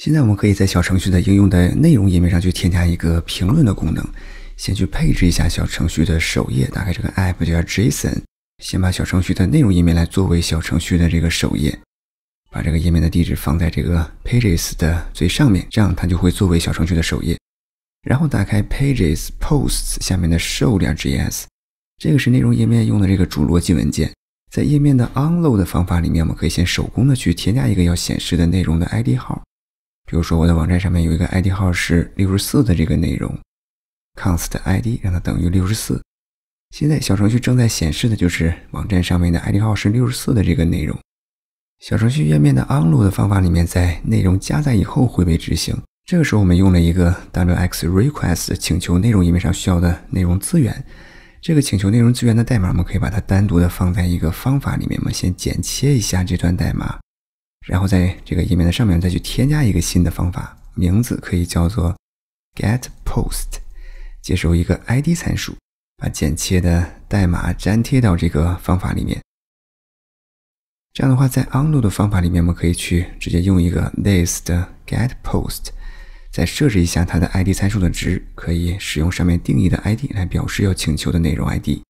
现在我们可以在小程序的应用的内容页面上，去添加一个评论的功能。先去配置一下小程序的首页。打开这个 App，叫 Jason。先把小程序的内容页面来作为小程序的这个首页，把这个页面的地址放在这个 Pages 的最上面，这样它就会作为小程序的首页。然后打开 Pages Posts 下面的 Show.js，这个是内容页面用的这个主逻辑文件。在页面的 onLoad 的方法里面，我们可以先手工的去添加一个要显示的内容的 ID 号。比如说，我的网站上面有一个 ID 号是六十四的这个内容，const ID 让它等于六十四。现在小程序正在显示的就是网站上面的 ID 号是六十四的这个内容。小程序页面的 onLoad 方法里面，在内容加载以后会被执行。这个时候，我们用了一个 wx.request 请求内容页面上需要的内容资源。这个请求内容资源的代码，我们可以把它单独的放在一个方法里面。我们先剪切一下这段代码。然后在这个页面的上面再去添加一个新的方法，名字可以叫做 get post，接收一个 id 参数，把剪切的代码粘贴到这个方法里面。这样的话，在 on load 方法里面，我们可以去直接用一个 this 的 get post，再设置一下它的 id 参数的值，可以使用上面定义的 id 来表示要请求的内容 id。